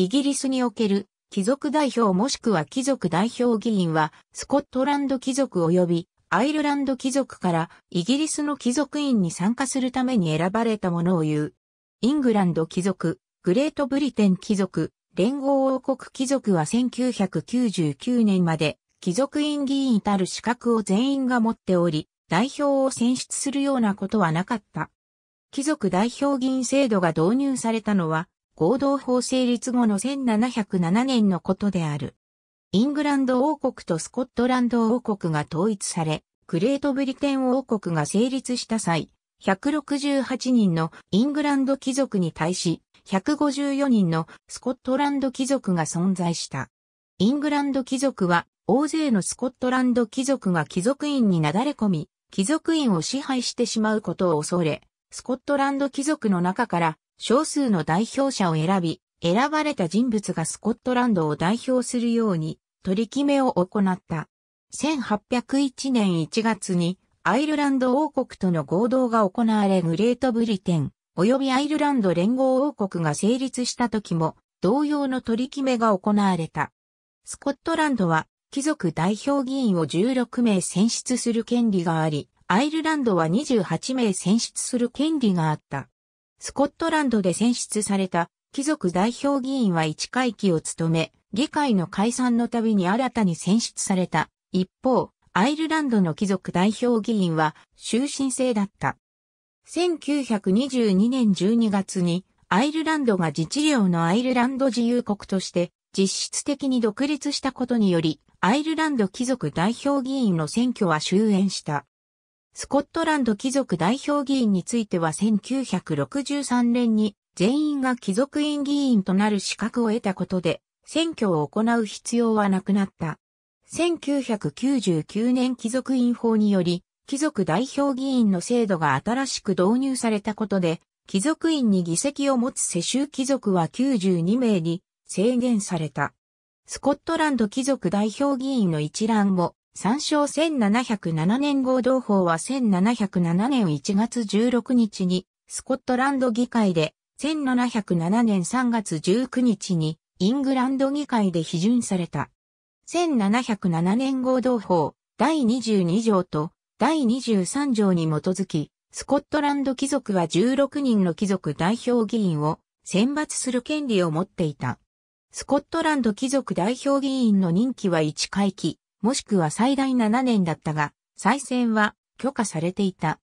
イギリスにおける貴族代表もしくは貴族代表議員は、スコットランド貴族及びアイルランド貴族からイギリスの貴族院に参加するために選ばれたものを言う。イングランド貴族、グレートブリテン貴族、連合王国貴族は1999年まで貴族院議員たる資格を全員が持っており、代表を選出するようなことはなかった。貴族代表議員制度が導入されたのは合同法成立後の1707年のことである。イングランド王国とスコットランド王国が統一され、グレートブリテン王国が成立した際、168人のイングランド貴族に対し、154人のスコットランド貴族が存在した。イングランド貴族は、大勢のスコットランド貴族が貴族院になだれ込み、貴族院を支配してしまうことを恐れ、スコットランド貴族の中から少数の代表者を選び、選ばれた人物がスコットランドを代表するように取り決めを行った。1801年1月にアイルランド王国との合同が行われグレートブリテン及びアイルランド連合王国が成立した時も同様の取り決めが行われた。スコットランドは貴族代表議員を16名選出する権利があり、アイルランドは28名選出する権利があった。スコットランドで選出された貴族代表議員は一回期を務め、議会の解散のたびに新たに選出された。一方、アイルランドの貴族代表議員は終身制だった。1922年12月にアイルランドが自治領のアイルランド自由国として実質的に独立したことにより、アイルランド貴族代表議員の選挙は終焉した。スコットランド貴族代表議員については1963年に全員が貴族院議員となる資格を得たことで選挙を行う必要はなくなった。1999年貴族院法により貴族代表議員の制度が新しく導入されたことで貴族院に議席を持つ世襲貴族は92名に制限された。スコットランド貴族代表議員の一覧も参照1707年合同法は1707年1月16日にスコットランド議会で1707年3月19日にイングランド議会で批准された。1707年合同法第22条と第23条に基づき、スコットランド貴族は16人の貴族代表議員を選抜する権利を持っていた。スコットランド貴族代表議員の任期は1回期、もしくは最大7年だったが、再選は許可されていた。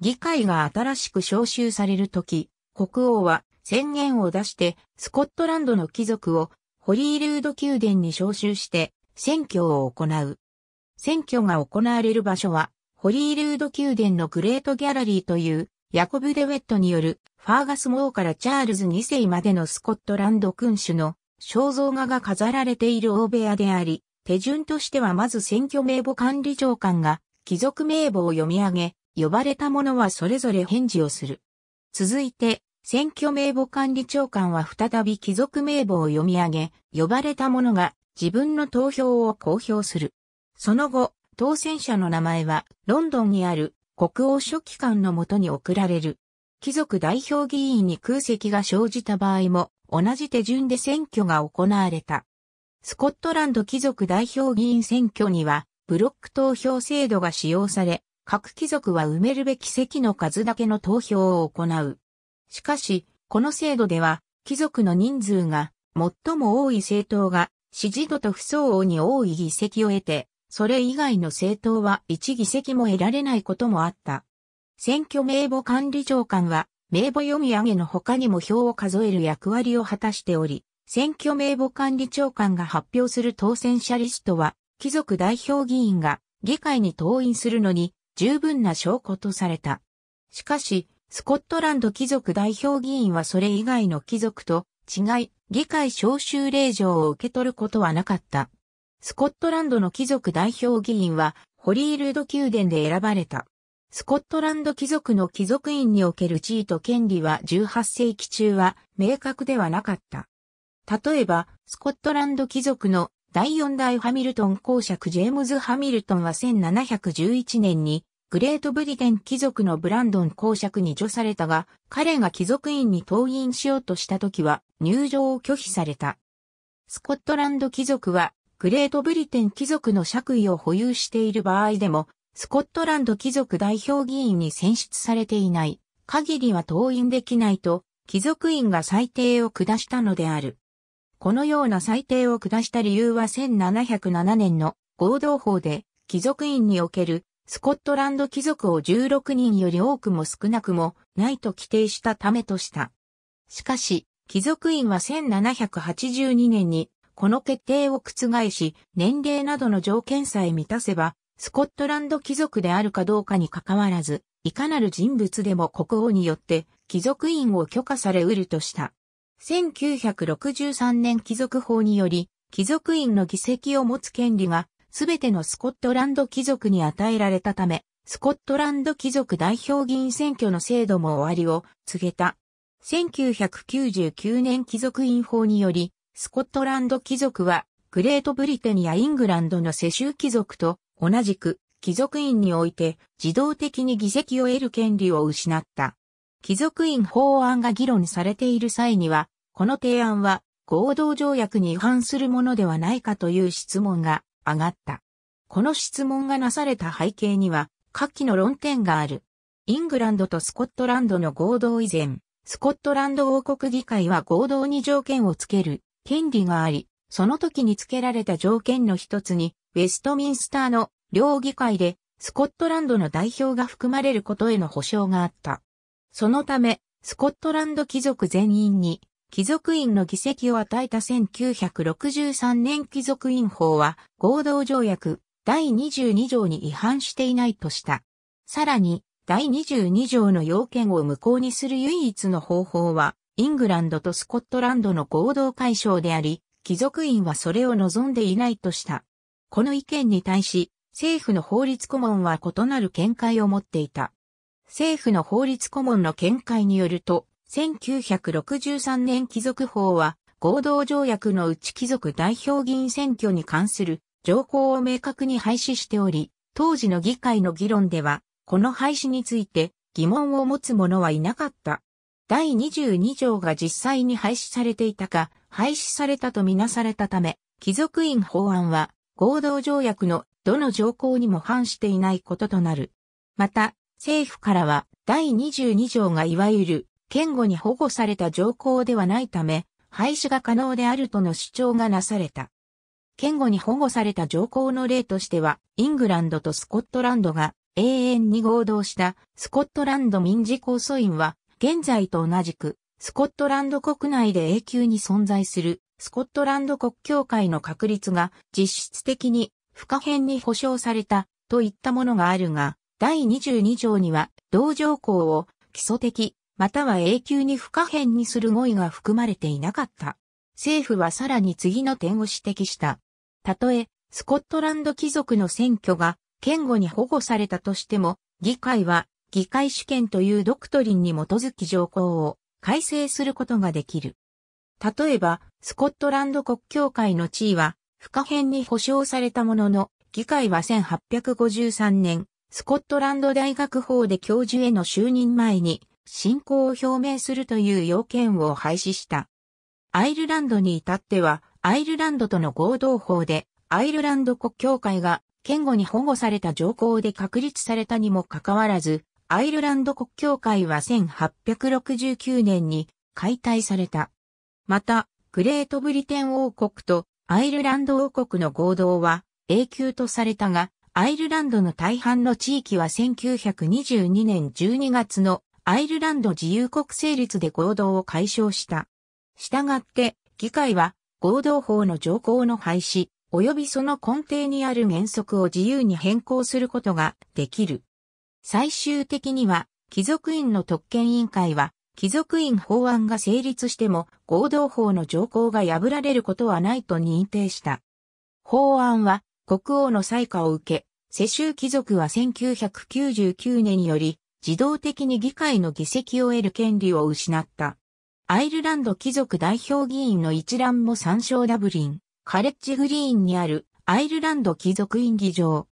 議会が新しく召集されるとき、国王は宣言を出してスコットランドの貴族をホリールード宮殿に召集して選挙を行う。選挙が行われる場所はホリールード宮殿のグレートギャラリーというヤコブ・デ・ウェットによるファーガス・モーからチャールズ2世までのスコットランド君主の肖像画が飾られている大部屋であり、手順としてはまず選挙名簿管理長官が貴族名簿を読み上げ、呼ばれた者はそれぞれ返事をする。続いて、選挙名簿管理長官は再び貴族名簿を読み上げ、呼ばれた者が自分の投票を公表する。その後、当選者の名前はロンドンにある国王書記官のもとに送られる。貴族代表議員に空席が生じた場合も同じ手順で選挙が行われた。スコットランド貴族代表議員選挙には、ブロック投票制度が使用され、各貴族は埋めるべき席の数だけの投票を行う。しかし、この制度では、貴族の人数が最も多い政党が支持度と不相応に多い議席を得て、それ以外の政党は1議席も得られないこともあった。選挙名簿管理長官は、名簿読み上げの他にも票を数える役割を果たしており、選挙名簿管理長官が発表する当選者リストは、貴族代表議員が議会に登院するのに十分な証拠とされた。しかし、スコットランド貴族代表議員はそれ以外の貴族と違い、議会招集令状を受け取ることはなかった。スコットランドの貴族代表議員は、ホリールド宮殿で選ばれた。スコットランド貴族の貴族院における地位と権利は18世紀中は明確ではなかった。例えば、スコットランド貴族の第4代ハミルトン公爵ジェームズ・ハミルトンは1711年にグレートブリテン貴族のブランドン公爵に除されたが、彼が貴族院に登院しようとした時は入場を拒否された。スコットランド貴族は、グレートブリテン貴族の爵位を保有している場合でも、スコットランド貴族代表議員に選出されていない、限りは登院できないと、貴族院が裁定を下したのである。このような裁定を下した理由は1707年の合同法で貴族院におけるスコットランド貴族を16人より多くも少なくもないと規定したためとした。しかし、貴族院は1782年にこの決定を覆し、年齢などの条件さえ満たせば、スコットランド貴族であるかどうかに関わらず、いかなる人物でも国王によって貴族院を許可されうるとした。1963年貴族法により、貴族院の議席を持つ権利が、すべてのスコットランド貴族に与えられたため、スコットランド貴族代表議員選挙の制度も終わりを告げた。1999年貴族院法により、スコットランド貴族は、グレートブリテンやイングランドの世襲貴族と同じく貴族院において自動的に議席を得る権利を失った。貴族院法案が議論されている際には、この提案は合同条約に違反するものではないかという質問が上がった。この質問がなされた背景には、下記の論点がある。イングランドとスコットランドの合同以前、スコットランド王国議会は合同に条件をつける権利があり、その時に付けられた条件の一つに、ウェストミンスターの両議会でスコットランドの代表が含まれることへの保証があった。そのため、スコットランド貴族全員に、貴族院の議席を与えた1963年貴族院法は、合同条約第22条に違反していないとした。さらに、第22条の要件を無効にする唯一の方法は、イングランドとスコットランドの合同解消であり、貴族院はそれを望んでいないとした。この意見に対し、政府の法律顧問は異なる見解を持っていた。政府の法律顧問の見解によると、1963年貴族法は合同条約のうち貴族代表議員選挙に関する条項を明確に廃止しており、当時の議会の議論では、この廃止について疑問を持つ者はいなかった。第22条が実際に廃止されていたか、廃止されたとみなされたため、貴族院法案は合同条約のどの条項にも反していないこととなる。また、政府からは第22条がいわゆる、堅固に保護された条項ではないため、廃止が可能であるとの主張がなされた。堅固に保護された条項の例としては、イングランドとスコットランドが永遠に合同したスコットランド民事控訴院は、現在と同じく、スコットランド国内で永久に存在するスコットランド国教会の確立が実質的に不可変に保障されたといったものがあるが、第22条には、同条項を基礎的、または永久に不可変にする語彙が含まれていなかった。政府はさらに次の点を指摘した。たとえ、スコットランド貴族の選挙が、堅固に保護されたとしても、議会は、議会主権というドクトリンに基づき条項を改正することができる。例えば、スコットランド国教会の地位は、不可変に保障されたものの、議会は1853年、スコットランド大学法で教授への就任前に、信仰を表明するという要件を廃止した。アイルランドに至っては、アイルランドとの合同法で、アイルランド国教会が、堅固に保護された条項で確立されたにもかかわらず、アイルランド国教会は1869年に解体された。また、グレートブリテン王国とアイルランド王国の合同は永久とされたが、アイルランドの大半の地域は1922年12月のアイルランド自由国成立で合同を解消した。したがって、議会は合同法の条項の廃止、及びその根底にある原則を自由に変更することができる。最終的には、貴族院の特権委員会は、貴族院法案が成立しても合同法の条項が破られることはないと認定した。法案は国王の採下を受け、世襲貴族は1999年より自動的に議会の議席を得る権利を失った。アイルランド貴族代表議員の一覧も参照ダブリン、カレッジグリーンにあるアイルランド貴族院議場。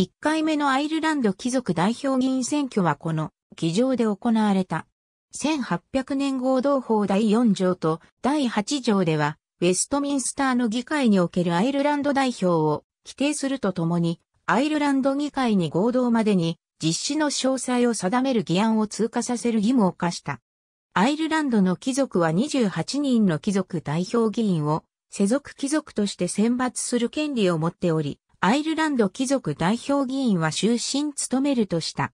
1回目のアイルランド貴族代表議員選挙はこの議場で行われた。1800年合同法第4条と第8条では、ウェストミンスターの議会におけるアイルランド代表を規定するとともに、アイルランド議会に合同までに実施の詳細を定める議案を通過させる義務を課した。アイルランドの貴族は28人の貴族代表議員を世俗貴族として選抜する権利を持っており、アイルランド貴族代表議員は終身務めるとした。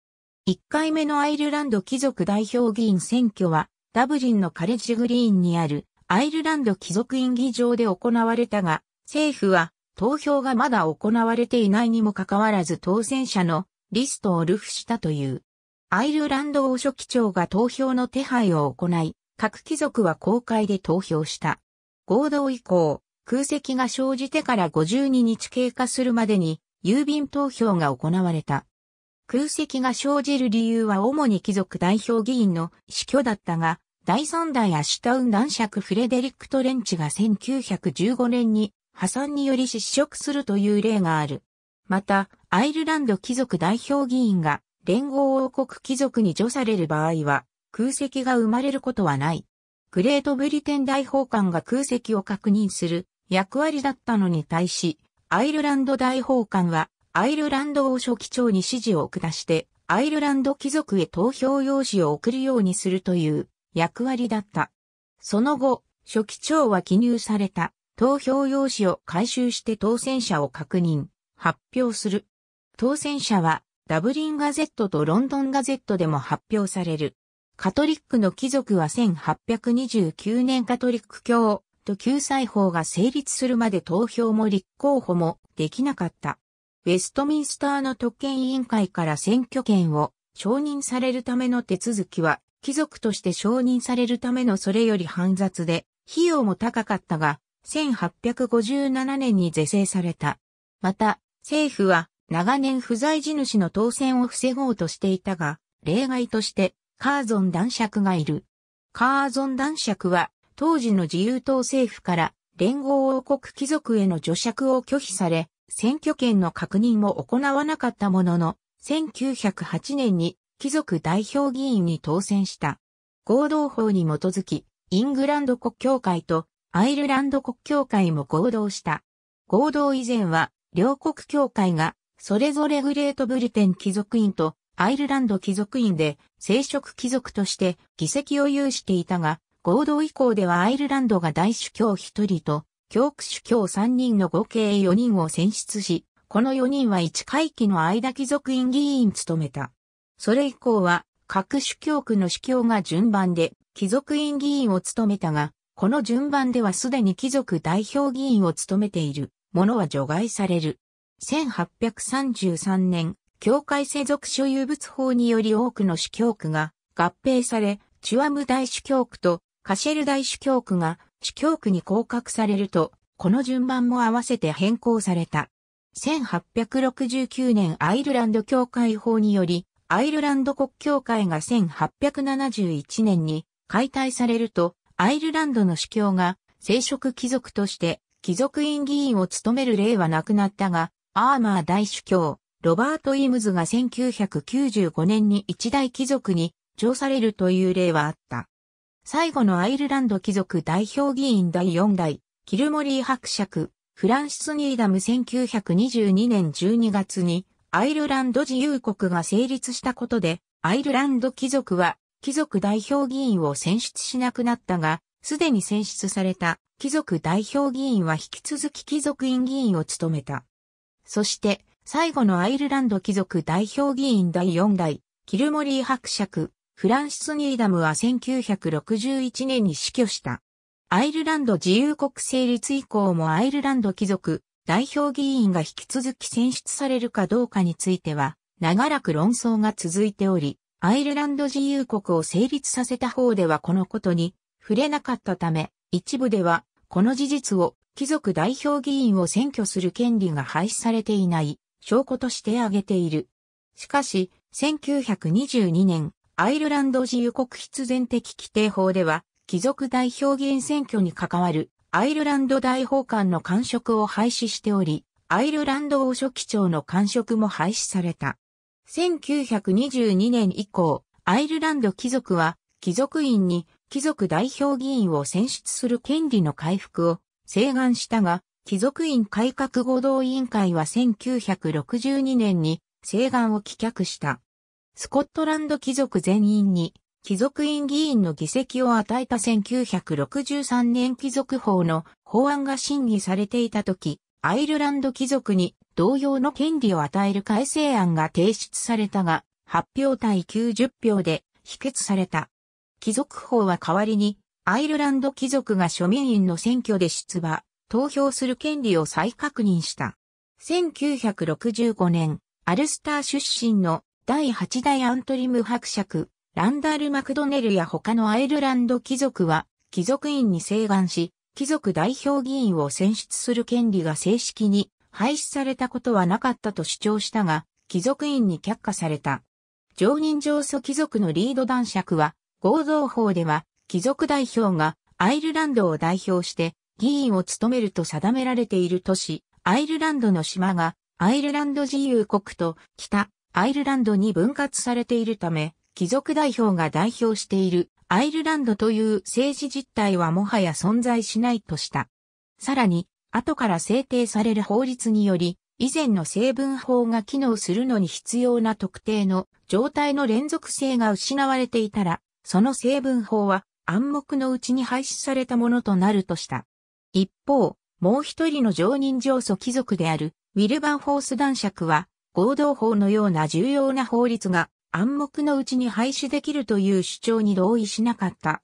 1回目のアイルランド貴族代表議員選挙は、ダブリンのカレッジグリーンにあるアイルランド貴族院議場で行われたが、政府は投票がまだ行われていないにもかかわらず当選者のリストを流布したという。アイルランド王書記長が投票の手配を行い、各貴族は公開で投票した。合同以降、空席が生じてから52日経過するまでに、郵便投票が行われた。空席が生じる理由は主に貴族代表議員の死去だったが、第三代アシュタウン男爵フレデリック・トレンチが1915年に破産により失職するという例がある。また、アイルランド貴族代表議員が連合王国貴族に除される場合は、空席が生まれることはない。グレートブリテン大法官が空席を確認する役割だったのに対し、アイルランド大法官はアイルランド王書記長に指示を下して、アイルランド貴族へ投票用紙を送るようにするという役割だった。その後、書記長は記入された投票用紙を回収して当選者を確認、発表する。当選者はダブリンガゼットとロンドンガゼットでも発表される。カトリックの貴族は1829年カトリック教と救済法が成立するまで投票も立候補もできなかった。ウェストミンスターの特権委員会から選挙権を承認されるための手続きは貴族として承認されるためのそれより煩雑で費用も高かったが1857年に是正された。また、政府は長年不在地主の当選を防ごうとしていたが、例外としてカーゾン男爵がいる。カーゾン男爵は当時の自由党政府から連合王国貴族への除爵を拒否され、選挙権の確認も行わなかったものの、1908年に貴族代表議員に当選した。合同法に基づき、イングランド国教会とアイルランド国教会も合同した。合同以前は、両国教会が、それぞれグレートブリテン貴族院とアイルランド貴族院で、聖職貴族として議席を有していたが、合同以降ではアイルランドが大主教1人と、教区主教3人の合計4人を選出し、この4人は1回期の間貴族院議員務めた。それ以降は、各主教区の主教が順番で貴族院議員を務めたが、この順番ではすでに貴族代表議員を務めているものは除外される。1833年、教会世俗所有物法により多くの主教区が合併され、チュアム大主教区とカシェル大主教区が主教区に降格されると、この順番も合わせて変更された。1869年アイルランド教会法により、アイルランド国教会が1871年に解体されると、アイルランドの主教が、聖職貴族として、貴族院議員を務める例はなくなったが、アーマー大主教、ロバート・イムズが1995年に一大貴族に上されるという例はあった。最後のアイルランド貴族代表議員第4代、キルモリー伯爵、フランシス・ニーダム1922年12月にアイルランド自由国が成立したことで、アイルランド貴族は貴族代表議員を選出しなくなったが、すでに選出された貴族代表議員は引き続き貴族院議員を務めた。そして、最後のアイルランド貴族代表議員第4代、キルモリー伯爵、フランシス・ニーダムは1961年に死去した。アイルランド自由国成立以降もアイルランド貴族代表議員が引き続き選出されるかどうかについては、長らく論争が続いており、アイルランド自由国を成立させた方ではこのことに触れなかったため、一部ではこの事実を貴族代表議員を選挙する権利が廃止されていない証拠として挙げている。しかし、1922年、アイルランド自由国必然的規定法では、貴族代表議員選挙に関わるアイルランド大法官の官職を廃止しており、アイルランド王書記長の官職も廃止された。1922年以降、アイルランド貴族は、貴族院に貴族代表議員を選出する権利の回復を請願したが、貴族院改革合同委員会は1962年に請願を棄却した。スコットランド貴族全員に貴族院議員の議席を与えた1963年貴族法の法案が審議されていた時、アイルランド貴族に同様の権利を与える改正案が提出されたが、発表対90票で否決された。貴族法は代わりに、アイルランド貴族が庶民員の選挙で出馬、投票する権利を再確認した。1965年、アルスター出身の第8代アントリム伯爵、ランダル・マクドネルや他のアイルランド貴族は、貴族院に請願し、貴族代表議員を選出する権利が正式に廃止されたことはなかったと主張したが、貴族院に却下された。常任上訴貴族のリード男爵は、合同法では、貴族代表がアイルランドを代表して議員を務めると定められている都市、アイルランドの島が、アイルランド自由国と北アイルランドに分割されているため、貴族代表が代表しているアイルランドという政治実態はもはや存在しないとした。さらに、後から制定される法律により、以前の成分法が機能するのに必要な特定の状態の連続性が失われていたら、その成分法は暗黙のうちに廃止されたものとなるとした。一方、もう一人の常任上訴貴族であるウィルバンフォース男爵は合同法のような重要な法律が暗黙のうちに廃止できるという主張に同意しなかった。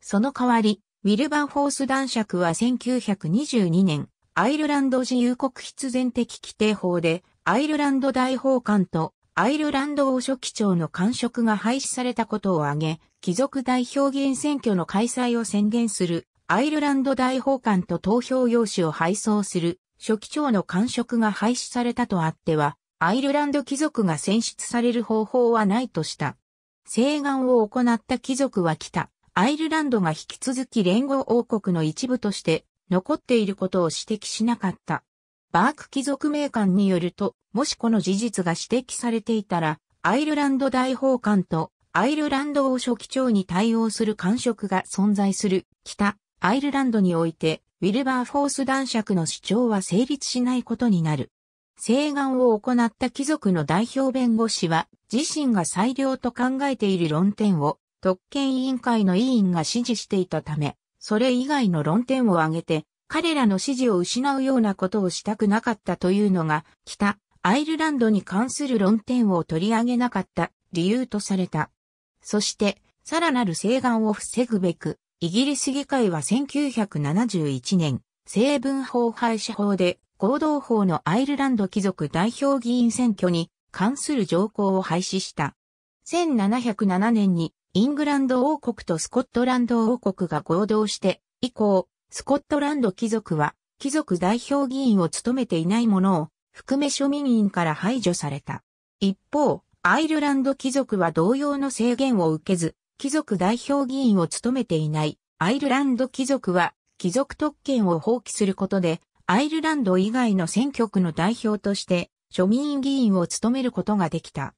その代わり、ウィルバーフォース男爵は1922年、アイルランド自由国必然的規定法で、アイルランド大法官とアイルランド王書記長の官職が廃止されたことを挙げ、貴族代表議員選挙の開催を宣言する、アイルランド大法官と投票用紙を配送する、書記長の官職が廃止されたとあっては、アイルランド貴族が選出される方法はないとした。請願を行った貴族は来た。アイルランドが引き続き連合王国の一部として残っていることを指摘しなかった。バーク貴族名官によると、もしこの事実が指摘されていたら、アイルランド大法官とアイルランド王書記長に対応する官職が存在する北アイルランドにおいて、ウィルバーフォース男爵の主張は成立しないことになる。請願を行った貴族の代表弁護士は、自身が裁量と考えている論点を特権委員会の委員が支持していたため、それ以外の論点を挙げて、彼らの支持を失うようなことをしたくなかったというのが、北アイルランドに関する論点を取り上げなかった理由とされた。そして、さらなる請願を防ぐべく、イギリス議会は1971年、成分法廃止法で合同法のアイルランド貴族代表議員選挙に関する条項を廃止した。1707年にイングランド王国とスコットランド王国が合同して、以降、スコットランド貴族は、貴族代表議員を務めていないものを、含め庶民員から排除された。一方、アイルランド貴族は同様の制限を受けず、貴族代表議員を務めていない、アイルランド貴族は、貴族特権を放棄することで、アイルランド以外の選挙区の代表として、庶民議員を務めることができた。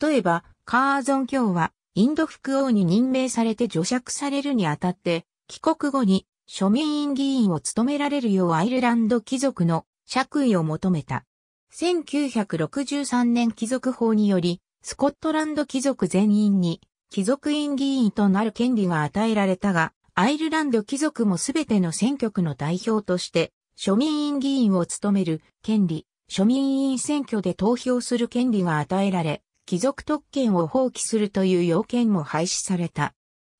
例えば、カーゾン卿は、インド副王に任命されて除釈されるにあたって、帰国後に庶民院議員を務められるようアイルランド貴族の爵位を求めた。1963年貴族法により、スコットランド貴族全員に貴族院議員となる権利が与えられたが、アイルランド貴族もすべての選挙区の代表として、庶民院議員を務める権利、庶民院選挙で投票する権利が与えられ、貴族特権を放棄するという要件も廃止された。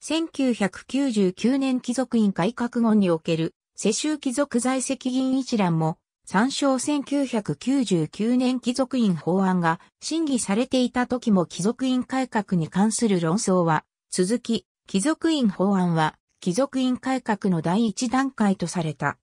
1999年貴族院改革後における世襲貴族在籍議員一覧も参照1999年貴族院法案が審議されていた時も貴族院改革に関する論争は続き、貴族院法案は貴族院改革の第一段階とされた。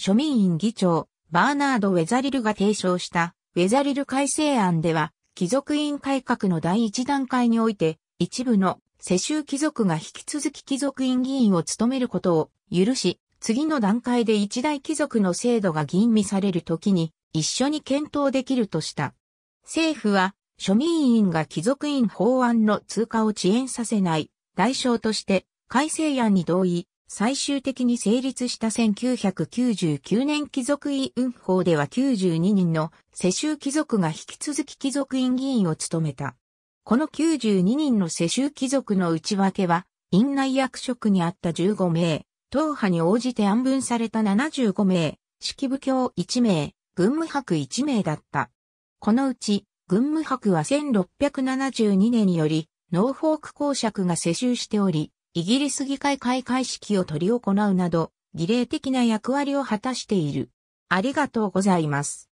庶民院議長、バーナード・ウェザリルが提唱したウェザリル改正案では貴族院改革の第一段階において、一部の世襲貴族が引き続き貴族院議員を務めることを許し、次の段階で一大貴族の制度が吟味されるときに一緒に検討できるとした。政府は庶民院が貴族院法案の通過を遅延させない代償として改正案に同意、最終的に成立した1999年貴族委員法では92人の世襲貴族が引き続き貴族院議員を務めた。この92人の世襲貴族の内訳は、院内役職にあった15名、党派に応じて安分された75名、式部教1名、軍務博1名だった。このうち、軍務博は1672年により、ノーフォーク公爵が世襲しており、イギリス議会開会式を取り行うなど、儀礼的な役割を果たしている。ありがとうございます。